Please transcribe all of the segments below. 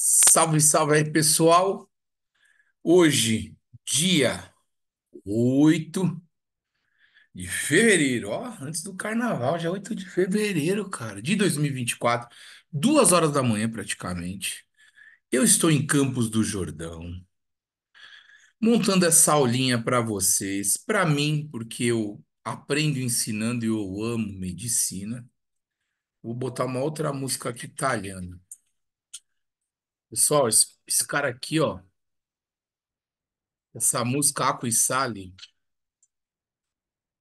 Salve, salve aí, pessoal. Hoje, dia 8 de fevereiro, ó, antes do carnaval, já 8 é de fevereiro, cara, de 2024, duas horas da manhã praticamente. Eu estou em Campos do Jordão, montando essa aulinha para vocês, para mim, porque eu aprendo ensinando e eu amo medicina. Vou botar uma outra música aqui italiana. Pessoal, esse, esse, cara aqui, ó. Essa música Aqua e Sale,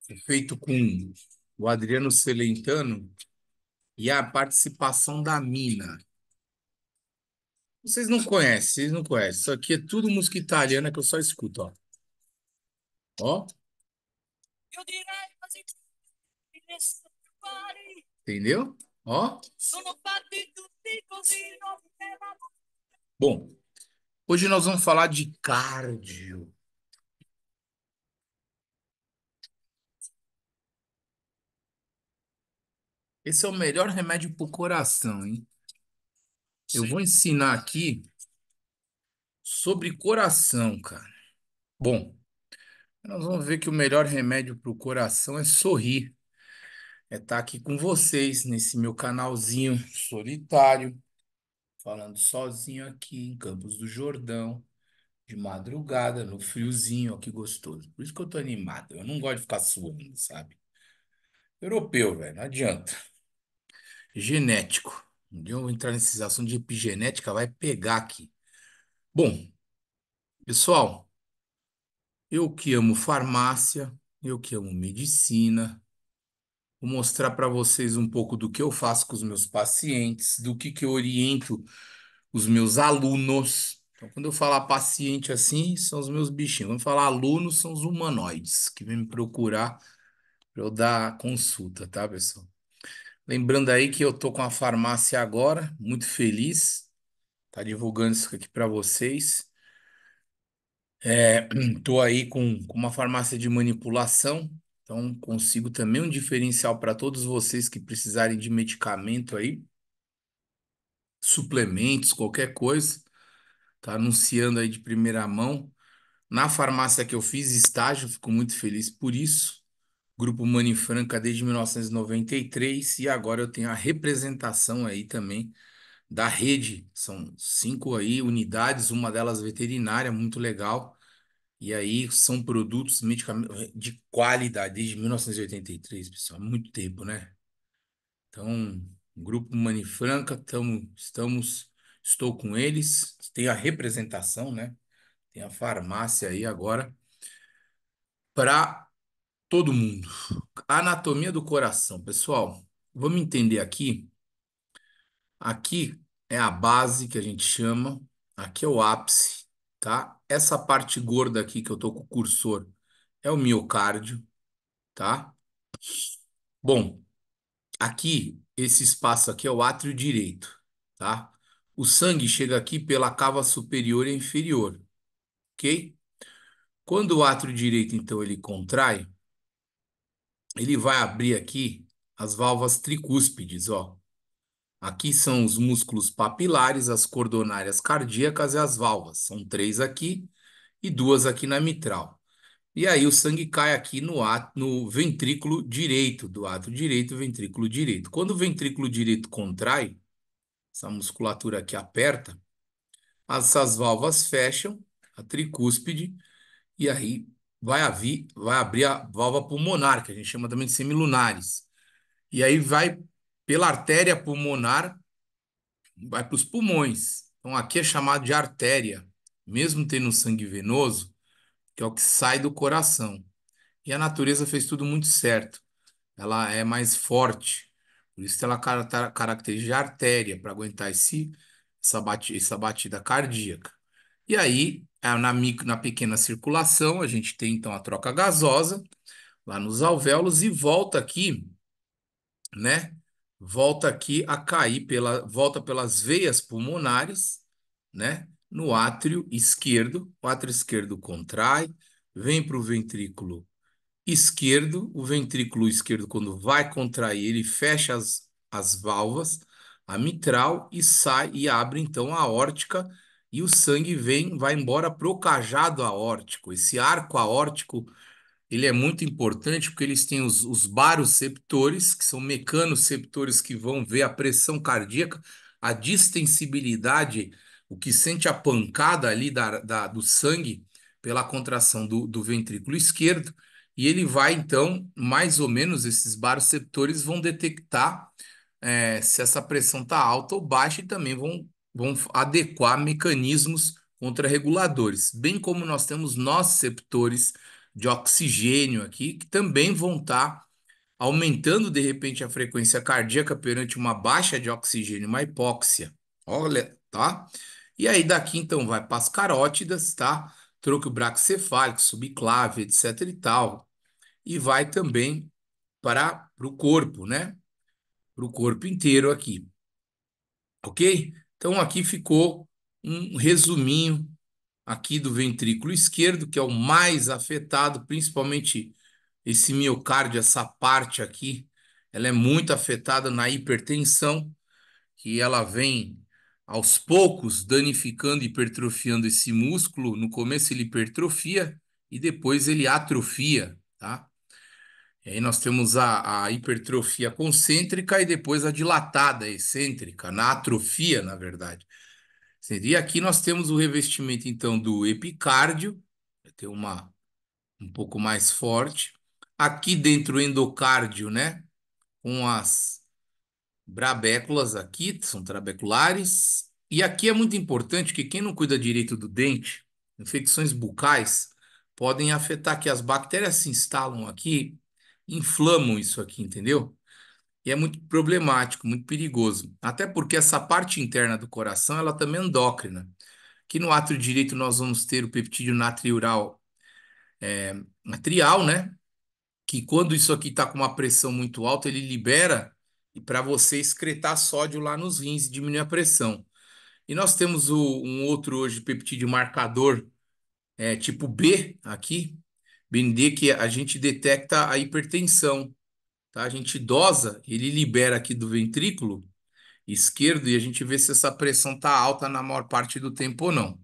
é feito com o Adriano Celentano e a participação da Mina. Vocês não conhecem, vocês não conhecem. Isso aqui é tudo música italiana que eu só escuto, ó. Ó. Entendeu? Ó. Bom, hoje nós vamos falar de cardio. Esse é o melhor remédio para o coração, hein? Eu vou ensinar aqui sobre coração, cara. Bom, nós vamos ver que o melhor remédio para o coração é sorrir. É estar tá aqui com vocês nesse meu canalzinho solitário falando sozinho aqui em Campos do Jordão, de madrugada, no friozinho, ó, que gostoso. Por isso que eu tô animado. Eu não gosto de ficar suando, sabe? Europeu, velho, não adianta. Genético. Um dia eu vou entrar nesses assuntos de epigenética, vai pegar aqui. Bom, pessoal, eu que amo farmácia, eu que amo medicina, Vou mostrar para vocês um pouco do que eu faço com os meus pacientes, do que, que eu oriento os meus alunos. Então, quando eu falar paciente assim, são os meus bichinhos. Quando eu falar alunos, são os humanoides que vêm me procurar para eu dar consulta, tá, pessoal? Lembrando aí que eu tô com a farmácia agora, muito feliz. Tá divulgando isso aqui para vocês. É, tô aí com, com uma farmácia de manipulação, então, consigo também um diferencial para todos vocês que precisarem de medicamento aí, suplementos, qualquer coisa. Tá anunciando aí de primeira mão. Na farmácia que eu fiz estágio, fico muito feliz por isso. Grupo Manifranca desde 1993 e agora eu tenho a representação aí também da rede. São cinco aí unidades, uma delas veterinária, muito legal. E aí são produtos, medicamentos de qualidade desde 1983, pessoal, há muito tempo, né? Então, Grupo Manifranca, tamo, estamos, estou com eles, tem a representação, né? Tem a farmácia aí agora para todo mundo. Anatomia do coração, pessoal. Vamos entender aqui. Aqui é a base que a gente chama, aqui é o ápice, tá? essa parte gorda aqui que eu tô com o cursor é o miocárdio, tá? Bom, aqui, esse espaço aqui é o átrio direito, tá? O sangue chega aqui pela cava superior e inferior, ok? Quando o átrio direito, então, ele contrai, ele vai abrir aqui as válvulas tricúspides, ó. Aqui são os músculos papilares, as cordonárias cardíacas e as valvas. São três aqui e duas aqui na mitral. E aí o sangue cai aqui no, ato, no ventrículo direito, do ato direito, ventrículo direito. Quando o ventrículo direito contrai, essa musculatura aqui aperta, essas válvulas fecham, a tricúspide, e aí vai, vai abrir a válvula pulmonar, que a gente chama também de semilunares. E aí vai pela artéria pulmonar, vai para os pulmões. Então, aqui é chamado de artéria, mesmo tendo sangue venoso, que é o que sai do coração. E a natureza fez tudo muito certo. Ela é mais forte, por isso ela caracteriza de artéria, para aguentar esse, essa, batida, essa batida cardíaca. E aí, é, na, micro, na pequena circulação, a gente tem então a troca gasosa, lá nos alvéolos, e volta aqui, né? volta aqui a cair pela volta pelas veias pulmonares, né? No átrio esquerdo, o átrio esquerdo contrai, vem para o ventrículo esquerdo, o ventrículo esquerdo quando vai contrair, ele fecha as, as válvulas, a mitral e sai e abre então a aórtica e o sangue vem vai embora o cajado aórtico, esse arco aórtico ele é muito importante porque eles têm os, os baroceptores, que são mecanoceptores que vão ver a pressão cardíaca, a distensibilidade, o que sente a pancada ali da, da do sangue pela contração do, do ventrículo esquerdo, e ele vai, então, mais ou menos, esses baroceptores vão detectar é, se essa pressão está alta ou baixa e também vão, vão adequar mecanismos contrarreguladores, bem como nós temos nociceptores receptores de oxigênio aqui, que também vão estar tá aumentando de repente a frequência cardíaca perante uma baixa de oxigênio, uma hipóxia. Olha, tá? E aí daqui então vai para as carótidas, tá? Troco cefálico, subclave, etc e tal. E vai também para o corpo, né? Para o corpo inteiro aqui. Ok? Então aqui ficou um resuminho aqui do ventrículo esquerdo, que é o mais afetado, principalmente esse miocárdio, essa parte aqui, ela é muito afetada na hipertensão, que ela vem aos poucos danificando e hipertrofiando esse músculo. No começo ele hipertrofia e depois ele atrofia, tá? E aí nós temos a, a hipertrofia concêntrica e depois a dilatada, excêntrica, na atrofia, na verdade. Seria aqui nós temos o revestimento então do epicárdio, tem uma um pouco mais forte. Aqui dentro o endocárdio, né? Com as brabéculas aqui, são trabeculares. E aqui é muito importante que quem não cuida direito do dente, infecções bucais, podem afetar que as bactérias se instalam aqui, inflamam isso aqui, entendeu? e é muito problemático, muito perigoso. Até porque essa parte interna do coração, ela também é endócrina. Que no ato direito nós vamos ter o peptídeo natriural, é, natrial, né? Que quando isso aqui está com uma pressão muito alta, ele libera e para você excretar sódio lá nos rins e diminuir a pressão. E nós temos o, um outro hoje peptídeo marcador é, tipo B aqui, BND, que a gente detecta a hipertensão. Tá? A gente dosa, ele libera aqui do ventrículo esquerdo e a gente vê se essa pressão está alta na maior parte do tempo ou não.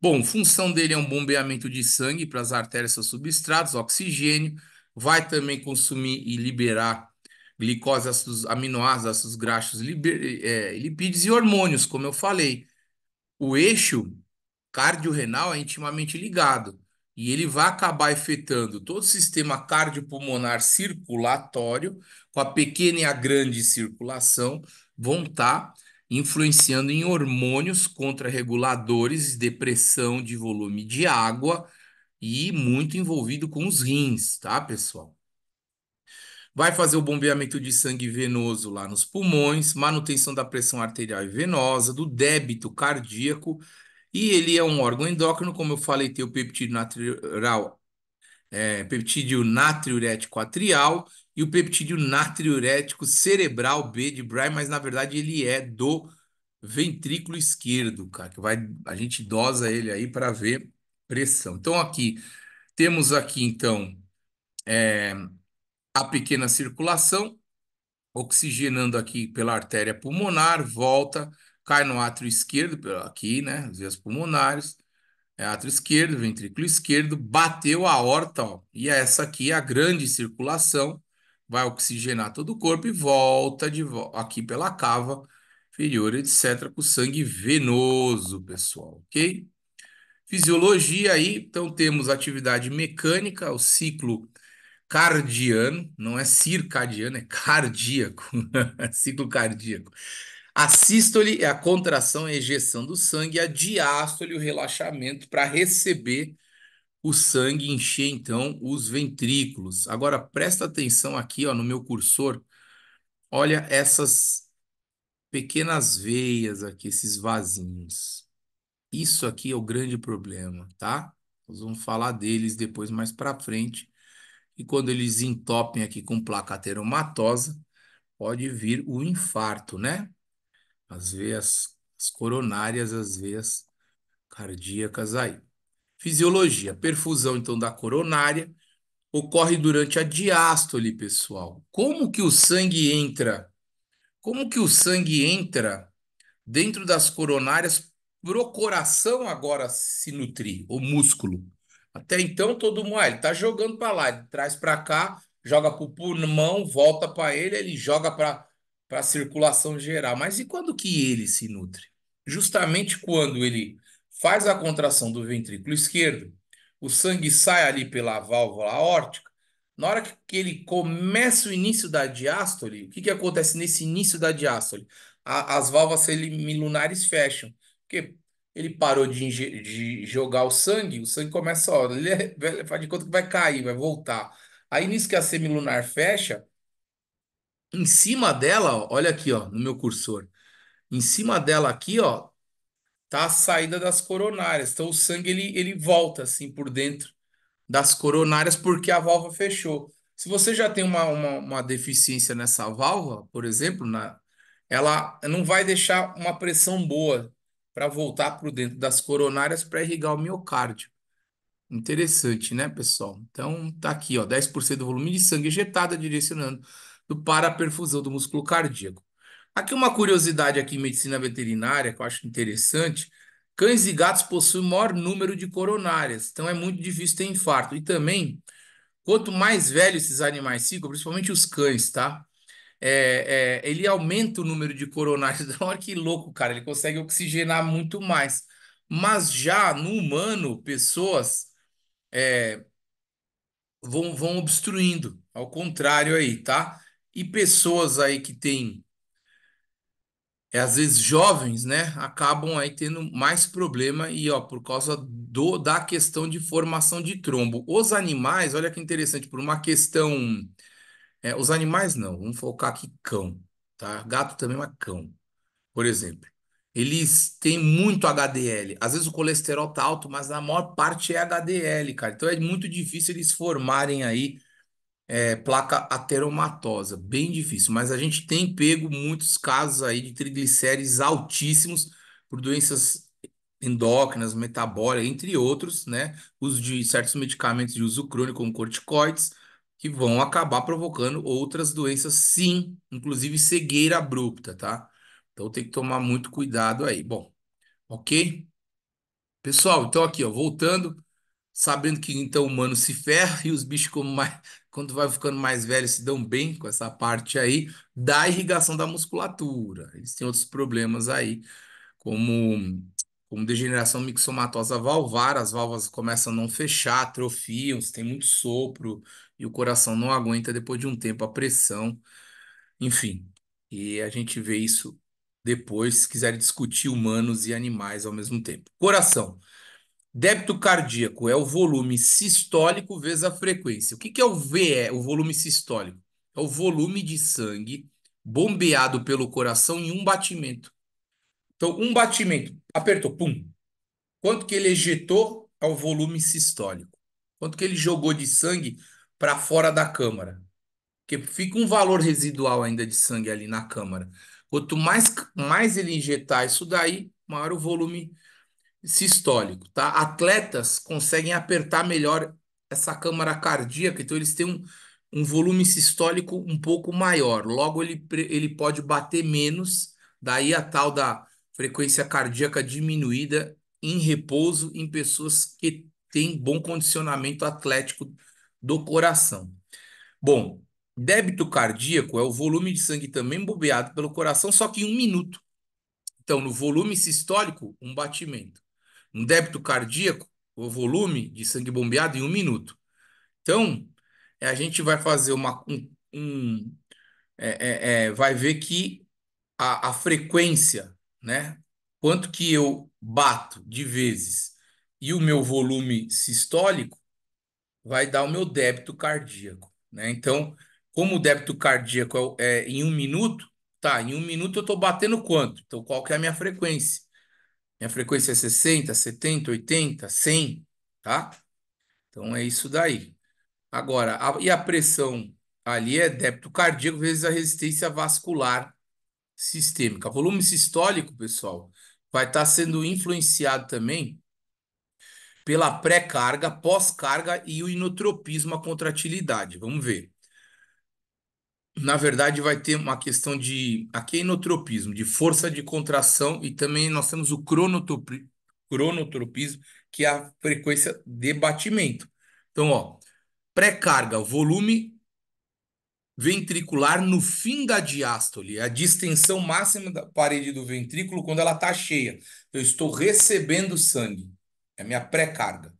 Bom, função dele é um bombeamento de sangue para as artérias e seus substratos, oxigênio, vai também consumir e liberar glicose, ácidos, aminoácidos, ácidos graxos, liber, é, lipídios e hormônios, como eu falei. O eixo cardiorrenal é intimamente ligado e ele vai acabar afetando todo o sistema cardiopulmonar circulatório, com a pequena e a grande circulação, vão estar tá influenciando em hormônios contrarreguladores, depressão de volume de água e muito envolvido com os rins, tá, pessoal? Vai fazer o bombeamento de sangue venoso lá nos pulmões, manutenção da pressão arterial e venosa, do débito cardíaco e ele é um órgão endócrino, como eu falei, tem o peptídeo natural, é, peptídeo natriurético atrial e o peptídeo natriurético cerebral B de Brian, mas na verdade ele é do ventrículo esquerdo, cara, que vai a gente dosa ele aí para ver pressão. Então aqui temos aqui então é, a pequena circulação oxigenando aqui pela artéria pulmonar, volta cai no átrio esquerdo, aqui, né? As vias pulmonares, é átrio esquerdo, ventrículo esquerdo, bateu a horta, ó, e essa aqui é a grande circulação, vai oxigenar todo o corpo e volta de aqui pela cava inferior, etc., com sangue venoso, pessoal, ok? Fisiologia aí, então temos atividade mecânica, o ciclo cardiano, não é circadiano, é cardíaco, é ciclo cardíaco. A sístole é a contração e a ejeção do sangue, a diástole, o relaxamento para receber o sangue e encher então os ventrículos. Agora presta atenção aqui ó, no meu cursor. Olha essas pequenas veias aqui, esses vasinhos. Isso aqui é o grande problema, tá? Nós vamos falar deles depois mais para frente. E quando eles entopem aqui com placa ateromatosa, pode vir o infarto, né? as veias as coronárias, as veias cardíacas aí. Fisiologia, perfusão então da coronária ocorre durante a diástole, pessoal. Como que o sangue entra? Como que o sangue entra dentro das coronárias para o coração agora se nutrir, o músculo? Até então todo mundo, ah, tá jogando para lá, ele traz para cá, joga para o pulmão, volta para ele, ele joga para para a circulação geral. Mas e quando que ele se nutre? Justamente quando ele faz a contração do ventrículo esquerdo, o sangue sai ali pela válvula aórtica. Na hora que ele começa o início da diástole, o que, que acontece nesse início da diástole? A, as válvulas semilunares fecham, porque ele parou de, de, jogar o sangue, o sangue começa, ó, ele é, faz de conta que vai cair, vai voltar. Aí nisso que a semilunar fecha, em cima dela, ó, olha aqui, ó, no meu cursor. Em cima dela aqui, ó, tá a saída das coronárias. Então o sangue ele, ele volta assim por dentro das coronárias porque a válvula fechou. Se você já tem uma, uma, uma deficiência nessa válvula, por exemplo, na, ela não vai deixar uma pressão boa para voltar para dentro das coronárias para irrigar o miocárdio. Interessante, né, pessoal? Então, tá aqui, ó, 10% do volume de sangue injetado direcionando do paraperfusão do músculo cardíaco. Aqui uma curiosidade aqui em medicina veterinária que eu acho interessante, cães e gatos possuem maior número de coronárias, então é muito difícil ter infarto. E também, quanto mais velhos esses animais ficam, principalmente os cães, tá? É, é, ele aumenta o número de coronárias. Olha que louco, cara, ele consegue oxigenar muito mais. Mas já no humano, pessoas é, vão, vão obstruindo, ao contrário aí, tá? E pessoas aí que têm, é, às vezes jovens, né, acabam aí tendo mais problema e ó, por causa do, da questão de formação de trombo. Os animais, olha que interessante, por uma questão. É, os animais não, vamos focar aqui cão, tá? Gato também é cão, por exemplo eles têm muito HDL. Às vezes o colesterol tá alto, mas a maior parte é HDL, cara. Então é muito difícil eles formarem aí é, placa ateromatosa, bem difícil. Mas a gente tem pego muitos casos aí de triglicérides altíssimos por doenças endócrinas, metabólicas, entre outros, né? Uso de certos medicamentos de uso crônico, como corticoides, que vão acabar provocando outras doenças, sim, inclusive cegueira abrupta, tá? Então tem que tomar muito cuidado aí. Bom, ok? Pessoal, então aqui, ó, voltando sabendo que então o humano se ferra e os bichos, mais, quando vai ficando mais velho, se dão bem com essa parte aí da irrigação da musculatura. Eles têm outros problemas aí, como, como degeneração mixomatosa valvar, as válvulas começam a não fechar, atrofiam, tem muito sopro e o coração não aguenta depois de um tempo a pressão, enfim. E a gente vê isso depois, se quiser discutir humanos e animais ao mesmo tempo. Coração. Débito cardíaco é o volume sistólico vezes a frequência. O que, que é o VE, é o volume sistólico? É o volume de sangue bombeado pelo coração em um batimento. Então, um batimento, apertou, pum. Quanto que ele ejetou é o volume sistólico. Quanto que ele jogou de sangue para fora da câmara. Porque fica um valor residual ainda de sangue ali na câmara. Quanto mais, mais ele injetar isso daí, maior o volume sistólico, tá? Atletas conseguem apertar melhor essa câmara cardíaca, então eles têm um, um volume sistólico um pouco maior, logo ele, ele pode bater menos, daí a tal da frequência cardíaca diminuída em repouso em pessoas que têm bom condicionamento atlético do coração. Bom, débito cardíaco é o volume de sangue também bombeado pelo coração, só que em um minuto. Então, no volume sistólico, um batimento um débito cardíaco, o volume de sangue bombeado em um minuto. Então, é, a gente vai fazer uma. Um, um, é, é, é, vai ver que a, a frequência, né? Quanto que eu bato de vezes e o meu volume sistólico vai dar o meu débito cardíaco, né? Então, como o débito cardíaco é, é em um minuto, tá? Em um minuto eu estou batendo quanto? Então, qual que é a minha frequência? Minha frequência é 60, 70, 80, 100, tá? Então é isso daí. Agora, a, e a pressão ali é débito cardíaco vezes a resistência vascular sistêmica. Volume sistólico, pessoal, vai estar tá sendo influenciado também pela pré-carga, pós-carga e o inotropismo, a contratilidade. Vamos ver na verdade, vai ter uma questão de aquenotropismo, de força de contração, e também nós temos o cronotropismo, que é a frequência de batimento. Então, ó, pré-carga, volume ventricular no fim da diástole, é a distensão máxima da parede do ventrículo quando ela está cheia. Eu estou recebendo sangue, é a minha pré-carga.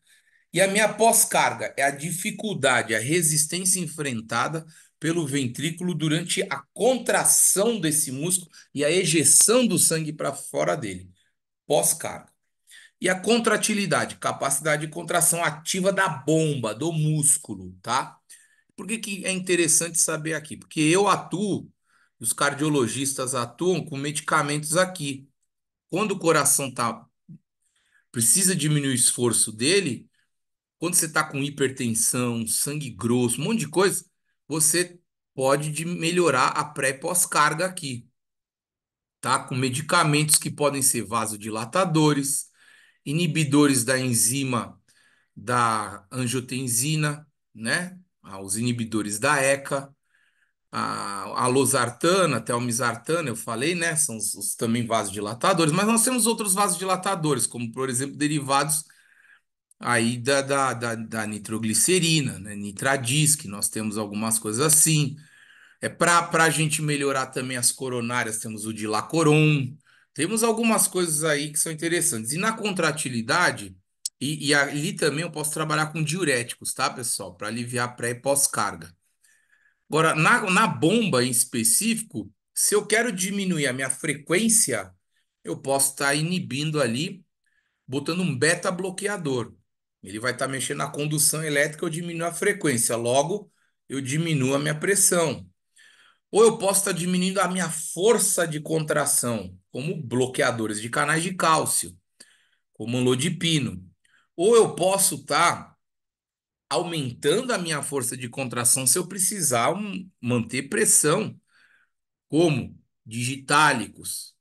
E a minha pós-carga é a dificuldade, a resistência enfrentada pelo ventrículo durante a contração desse músculo e a ejeção do sangue para fora dele, pós-carga. E a contratilidade, capacidade de contração ativa da bomba, do músculo, tá? Por que, que é interessante saber aqui? Porque eu atuo, os cardiologistas atuam com medicamentos aqui. Quando o coração tá, precisa diminuir o esforço dele, quando você está com hipertensão, sangue grosso, um monte de coisa, você pode de melhorar a pré pós-carga aqui, tá? Com medicamentos que podem ser vasodilatadores, inibidores da enzima da angiotensina, né? Ah, os inibidores da ECA, a, a losartana, o telmisartana, eu falei, né? São os, os também vasodilatadores, mas nós temos outros vasodilatadores, como por exemplo derivados aí da, da, da, da nitroglicerina, né? Nitradis, que nós temos algumas coisas assim. É para a gente melhorar também as coronárias, temos o dilacoron, temos algumas coisas aí que são interessantes. E na contratilidade, e, e ali também eu posso trabalhar com diuréticos, tá, pessoal? Para aliviar pré e pós-carga. Agora, na, na bomba em específico, se eu quero diminuir a minha frequência, eu posso estar tá inibindo ali, botando um beta-bloqueador. Ele vai estar tá mexendo na condução elétrica, eu diminuo a frequência, logo eu diminuo a minha pressão. Ou eu posso estar tá diminuindo a minha força de contração, como bloqueadores de canais de cálcio, como lodipino. Ou eu posso estar tá aumentando a minha força de contração se eu precisar um, manter pressão, como digitálicos,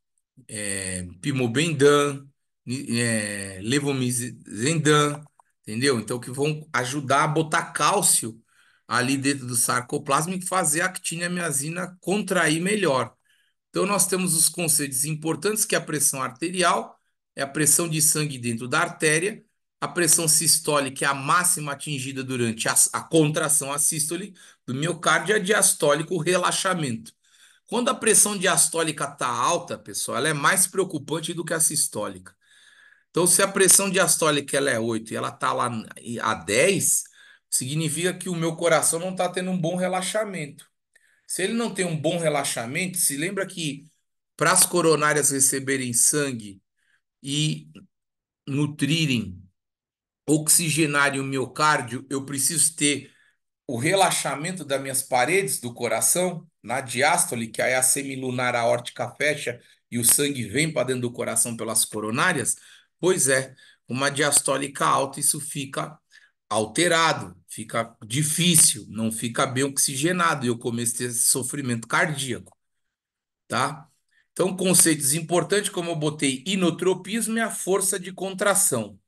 é, eh, pimobendan, é, eh, levomizendan, entendeu? Então, que vão ajudar a botar cálcio ali dentro do sarcoplasma e fazer a actina miazina contrair melhor. Então, nós temos os conceitos importantes, que é a pressão arterial, é a pressão de sangue dentro da artéria, a pressão sistólica é a máxima atingida durante a, a contração, a sístole do miocárdio, e é a diastólica, o relaxamento. Quando a pressão diastólica está alta, pessoal, ela é mais preocupante do que a sistólica. Então, se a pressão diastólica ela é 8 e ela está lá a 10, significa que o meu coração não está tendo um bom relaxamento. Se ele não tem um bom relaxamento, se lembra que para as coronárias receberem sangue e nutrirem, oxigenarem o miocárdio, eu preciso ter o relaxamento das minhas paredes do coração, na diástole, que é a semilunar aórtica fecha e o sangue vem para dentro do coração pelas coronárias. Pois é, uma diastólica alta, isso fica alterado, fica difícil, não fica bem oxigenado e eu começo a ter sofrimento cardíaco, tá? Então, conceitos importantes, como eu botei, inotropismo é a força de contração.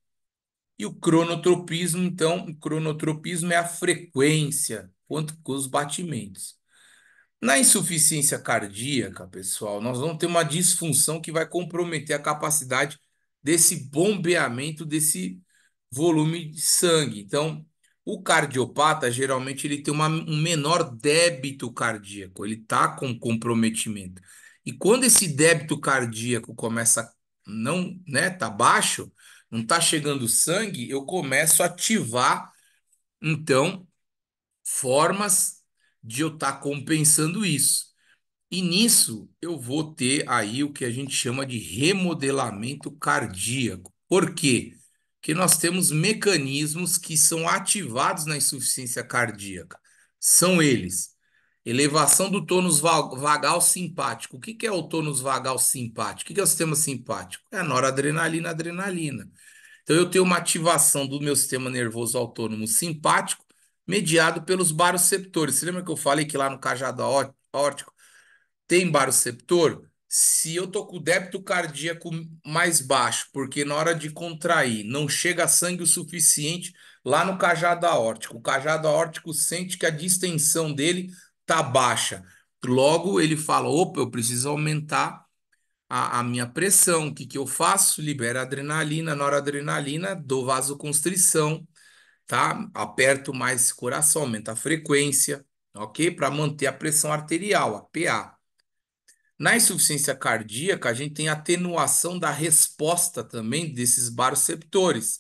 E o cronotropismo, então, o cronotropismo é a frequência, quanto os batimentos. Na insuficiência cardíaca, pessoal, nós vamos ter uma disfunção que vai comprometer a capacidade desse bombeamento desse volume de sangue. Então, o cardiopata geralmente ele tem uma, um menor débito cardíaco, ele está com comprometimento. E quando esse débito cardíaco começa não, né, tá baixo, não tá chegando sangue, eu começo a ativar então formas de eu estar tá compensando isso. E nisso eu vou ter aí o que a gente chama de remodelamento cardíaco. Por quê? Porque nós temos mecanismos que são ativados na insuficiência cardíaca. São eles: elevação do tônus vagal simpático. O que é o tônus vagal simpático? O que é o sistema simpático? É a noradrenalina, adrenalina. Então eu tenho uma ativação do meu sistema nervoso autônomo simpático mediado pelos baroceptores. Você lembra que eu falei que lá no cajado aórtico tem baroceptor, se eu tô com o débito cardíaco mais baixo, porque na hora de contrair não chega sangue o suficiente lá no cajado aórtico. O cajado aórtico sente que a distensão dele tá baixa. Logo ele fala: opa, eu preciso aumentar a, a minha pressão. O que, que eu faço? Libera adrenalina, noradrenalina, dou vasoconstrição, tá? Aperto mais esse coração, aumenta a frequência, ok? Para manter a pressão arterial, a PA. Na insuficiência cardíaca, a gente tem atenuação da resposta também desses baroreceptores.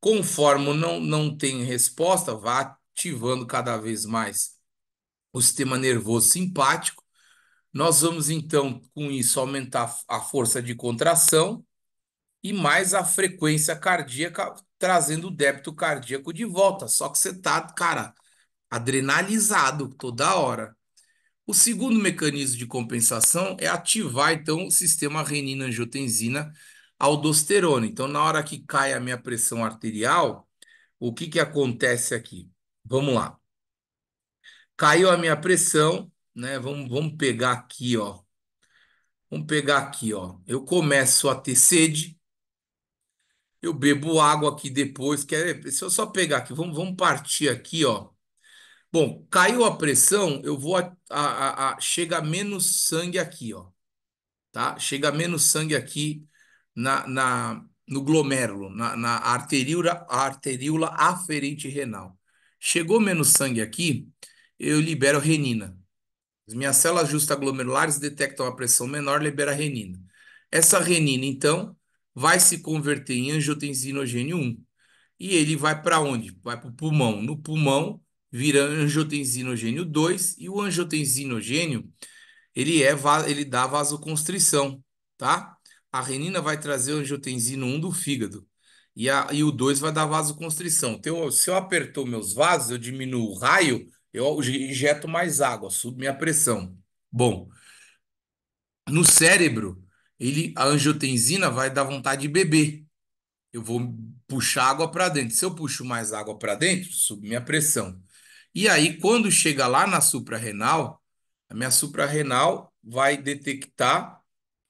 Conforme não, não tem resposta, vai ativando cada vez mais o sistema nervoso simpático. Nós vamos, então, com isso, aumentar a força de contração e mais a frequência cardíaca, trazendo o débito cardíaco de volta. Só que você tá, cara, adrenalizado toda hora. O segundo mecanismo de compensação é ativar, então, o sistema renina-angiotensina-aldosterona. Então, na hora que cai a minha pressão arterial, o que, que acontece aqui? Vamos lá. Caiu a minha pressão, né? Vamos, vamos pegar aqui, ó. Vamos pegar aqui, ó. Eu começo a ter sede. Eu bebo água aqui depois. Quer... Se é, eu só pegar aqui, vamos, vamos partir aqui, ó Bom, caiu a pressão, eu vou a, a, a, chega menos sangue aqui, ó, tá? Chega menos sangue aqui na, na no glomérulo, na, na arteríola, arteríola aferente renal. Chegou menos sangue aqui, eu libero renina. As minhas células glomerulares detectam a pressão menor, libera renina. Essa renina, então, vai se converter em angiotensinogênio 1. E ele vai para onde? Vai para o pulmão. No pulmão, vira angiotensinogênio 2 e o angiotensinogênio ele é ele dá vasoconstrição, tá? A renina vai trazer o angiotensina 1 do fígado e, a, e o 2 vai dar vasoconstrição. Então, se eu apertou meus vasos, eu diminuo o raio, eu injeto mais água, subo minha pressão. Bom, no cérebro, ele a angiotensina vai dar vontade de beber. Eu vou puxar água para dentro. Se eu puxo mais água para dentro, subo minha pressão. E aí, quando chega lá na suprarrenal, a minha suprarrenal vai detectar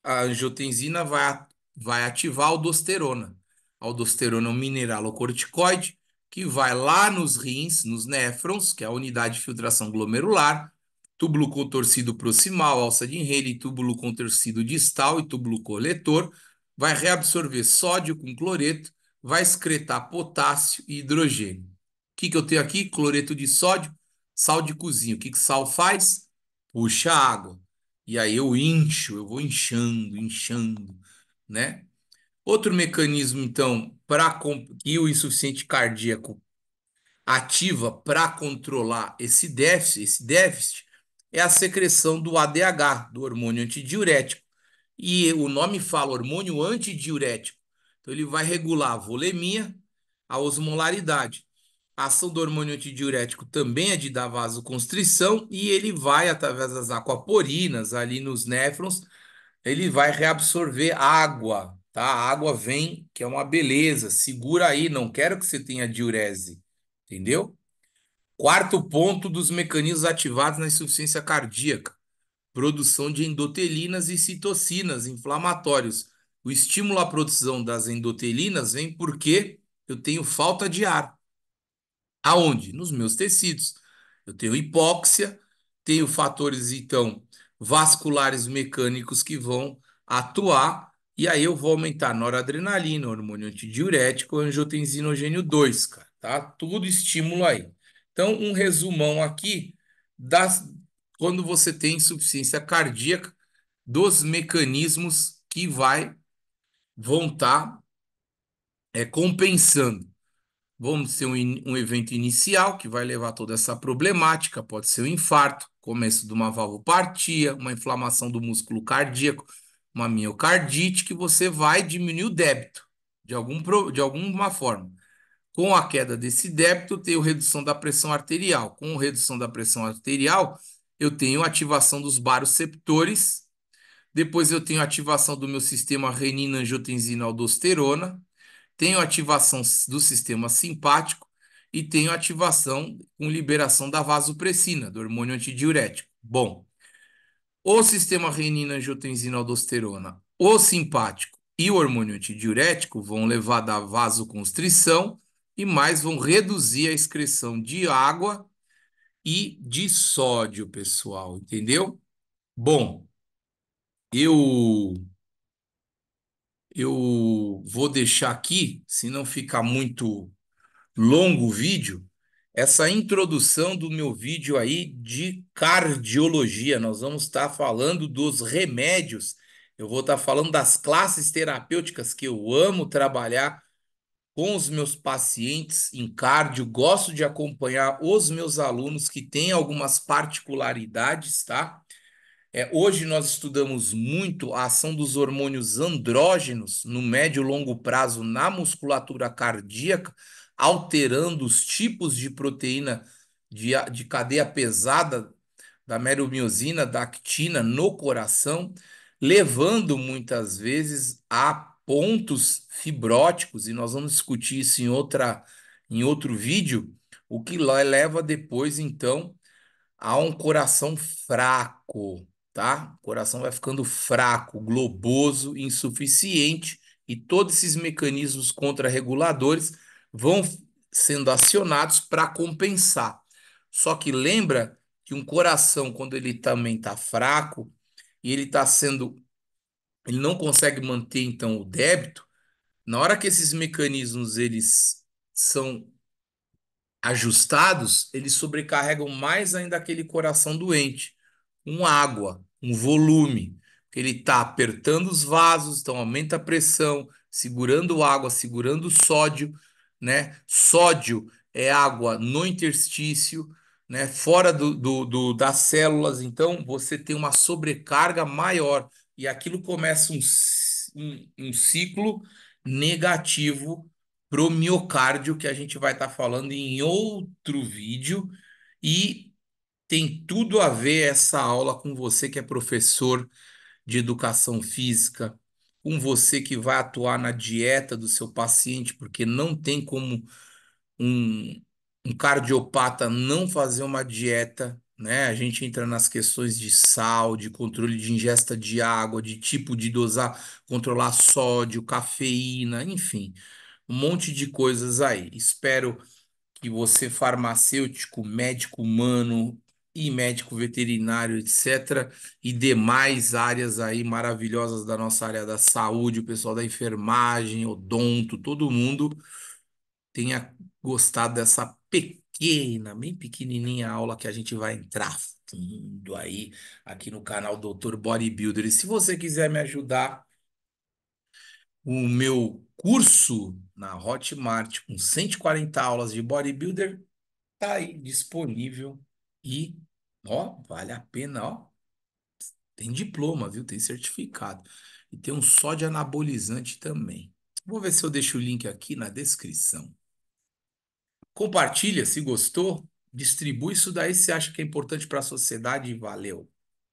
a angiotensina, vai, vai ativar a aldosterona. A aldosterona é um mineralocorticoide que vai lá nos rins, nos néfrons, que é a unidade de filtração glomerular, túbulo contorcido proximal, alça de enrede, túbulo contorcido distal e túbulo coletor, vai reabsorver sódio com cloreto, vai excretar potássio e hidrogênio que, que eu tenho aqui? Cloreto de sódio, sal de cozinha. O que, que sal faz? Puxa água. E aí eu incho, eu vou inchando, inchando, né? Outro mecanismo, então, para que o insuficiente cardíaco ativa para controlar esse déficit, esse déficit é a secreção do ADH, do hormônio antidiurético. E o nome fala hormônio antidiurético. Então ele vai regular a volemia, a osmolaridade. A ação do hormônio antidiurético também é de dar vasoconstrição e ele vai, através das aquaporinas ali nos néfrons, ele vai reabsorver água, tá? A água vem, que é uma beleza, segura aí, não quero que você tenha diurese, entendeu? Quarto ponto dos mecanismos ativados na insuficiência cardíaca: produção de endotelinas e citocinas inflamatórios. O estímulo à produção das endotelinas vem porque eu tenho falta de ar. Aonde? Nos meus tecidos. Eu tenho hipóxia, tenho fatores, então, vasculares mecânicos que vão atuar, e aí eu vou aumentar noradrenalina, hormônio antidiurético, angiotensinogênio 2, cara, tá? Tudo estímulo aí. Então, um resumão aqui das quando você tem insuficiência cardíaca, dos mecanismos que vai vão estar tá, é, compensando. Vamos ter um, um evento inicial que vai levar toda essa problemática, pode ser um infarto, começo de uma valvopatia, uma inflamação do músculo cardíaco, uma miocardite, que você vai diminuir o débito de, algum, de alguma forma. Com a queda desse débito, eu tenho redução da pressão arterial. Com redução da pressão arterial, eu tenho ativação dos baroceptores. Depois eu tenho ativação do meu sistema renina-angiotensina-aldosterona. Tenho ativação do sistema simpático e tenho ativação com liberação da vasopressina, do hormônio antidiurético. Bom, o sistema renina-angiotensina-aldosterona, o simpático e o hormônio antidiurético vão levar da vasoconstrição e mais vão reduzir a excreção de água e de sódio, pessoal, entendeu? Bom, eu eu vou deixar aqui, se não ficar muito longo o vídeo, essa introdução do meu vídeo aí de cardiologia. Nós vamos estar tá falando dos remédios, eu vou estar tá falando das classes terapêuticas que eu amo trabalhar com os meus pacientes em cardio, gosto de acompanhar os meus alunos que têm algumas particularidades, tá? É, hoje nós estudamos muito a ação dos hormônios andrógenos no médio e longo prazo na musculatura cardíaca, alterando os tipos de proteína de, de cadeia pesada da meromiosina, da actina no coração, levando muitas vezes a pontos fibróticos, e nós vamos discutir isso em, outra, em outro vídeo, o que leva depois, então, a um coração fraco tá? O coração vai ficando fraco, globoso, insuficiente e todos esses mecanismos contrarreguladores vão sendo acionados para compensar. Só que lembra que um coração, quando ele também está fraco e ele está sendo, ele não consegue manter então o débito, na hora que esses mecanismos eles são ajustados, eles sobrecarregam mais ainda aquele coração doente com água um volume. Ele está apertando os vasos, então aumenta a pressão, segurando água, segurando sódio, né? Sódio é água no interstício, né? Fora do, do, do das células, então você tem uma sobrecarga maior e aquilo começa um, um, um ciclo negativo pro miocárdio que a gente vai estar tá falando em outro vídeo e tem tudo a ver essa aula com você que é professor de educação física, com você que vai atuar na dieta do seu paciente, porque não tem como um, um cardiopata não fazer uma dieta, né? A gente entra nas questões de sal, de controle de ingesta de água, de tipo de dosar, controlar sódio, cafeína, enfim, um monte de coisas aí. Espero que você, farmacêutico, médico humano, e médico veterinário, etc., e demais áreas aí maravilhosas da nossa área da saúde, o pessoal da enfermagem, odonto, todo mundo tenha gostado dessa pequena, bem pequenininha aula que a gente vai entrar fundo aí, aqui no canal Doutor Bodybuilder. E se você quiser me ajudar, o meu curso na Hotmart com 140 aulas de bodybuilder tá aí disponível e Ó, vale a pena, ó. Tem diploma, viu? Tem certificado. E tem um só de anabolizante também. Vou ver se eu deixo o link aqui na descrição. Compartilha se gostou, distribui isso daí se acha que é importante para a sociedade valeu.